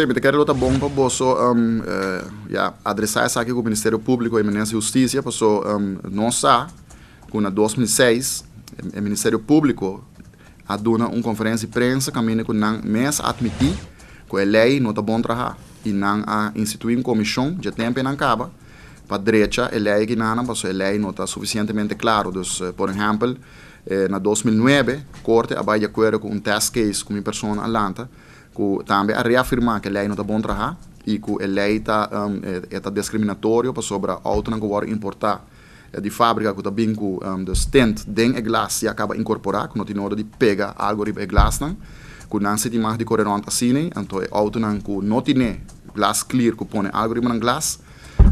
Semite quero luta bom para posso um, uh, eh, yeah, adressar essa aqui com o Ministério Público e Eminência Justiça, posso um, não sa, que na 2006, o Ministério Público aduna uma conferência de prensa caminha com não mês admitir que a lei não está bom trabalhar e não a instituir uma comissão de tempo não acaba para a direita a lei que não posso a lei não está suficientemente claro eh, por exemplo eh, na 2009 corte abai de acordo com um test case com uma pessoa alanta também a reafirmar que a lei não está bom trabalhar e que a lei está um, é, é tá discriminatório para sobre auto não agora importar é de fábrica que está bem com um, de stent den e glass e acaba incorporar que não tem hora de pegar algo de glass não que não se tem mais de correr corrente assim então é auto não que não tem glass clear que põe algo de glass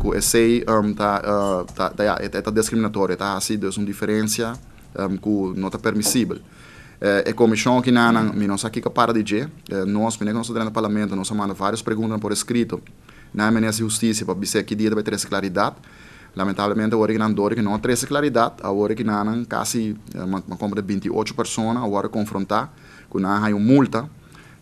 que esse um, tá, uh, tá, tá, é, é, tá discriminatório tá assim é uma diferença um, que não está permissível é como chão que não me não sabe que para de je nós me considerando parlamento nós manda várias perguntas por escrito na minha justiça para dizer que dia vai ter essa claridade lamentavelmente a hora que não que não ter essa claridade a que não quase uma, compra de 28 pessoas a hora confrontar com não há uma multa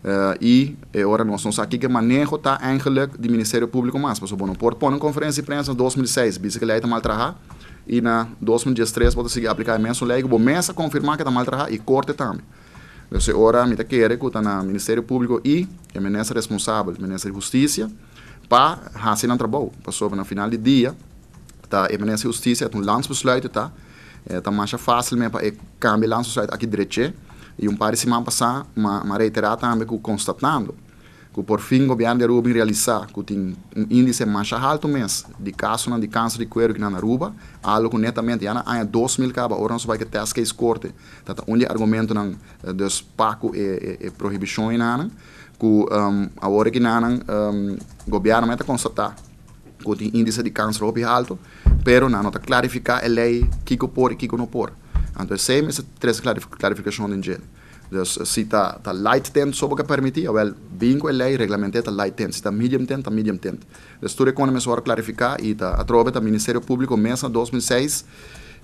Uh, e agora nós estamos aqui que manejo está eigenlijk do Ministério Público mais. Mas o vou pôr uma conferência de imprensa em 2006, ele está maltratado e na 2013 bota seguir aplicar mensulega e começa a confirmar que mal maltraja e corte também. Você ora me tá querer que está na Ministério Público e é ministra responsável, ministra de Justiça, para fazer um trabalho. Passou no final de dia, a é ministra de Justiça, é um landsbesluit, está É, tá mais fácil mesmo para é, cambiar landsbesluit aqui direito. E um par de semanas passar, uma, reiterar também que constatando que por fim o governo de Aruba realizar que tem um índice mais alto mês de caso de câncer de cuero que na Aruba, algo que netamente já na 2000 caba, agora nós vai que testes que é corte. Então, onde argumento não eh, dos pacos e, e, e proibição ehm, ehm, e nana, que um, agora que nana um, o governo meta constatar que tem índice de câncer bem alto, pero não tá clarificar a lei que que pode, e que não pode, Então, sempre essa três clarificações de gelo se está de light tent zo kan permitir, wel bingo el lei reglamenta light tent, está medium tent, medium tent. Dus toen kon men clarificar e a atrove ta Ministério Público mensa 2006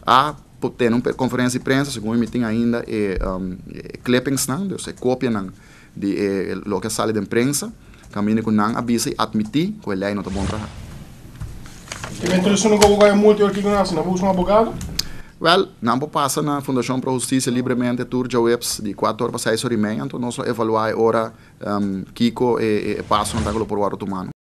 a ter uma conferência de prensa, segundo me tem ainda é um, clippings não, dus é cópia de é, lo que sale da imprensa, caminho com não avisa e admitir que ele não está bom trabalho. Que introdução não vou ganhar muito, eu que não nasci, não vou um abogado. Well, não passa na Fundação para a Justiça livremente turja webs de 4 horas para 6 horas e meia, então nós vamos avaliar agora um, Kiko e, e passo no por hora humano.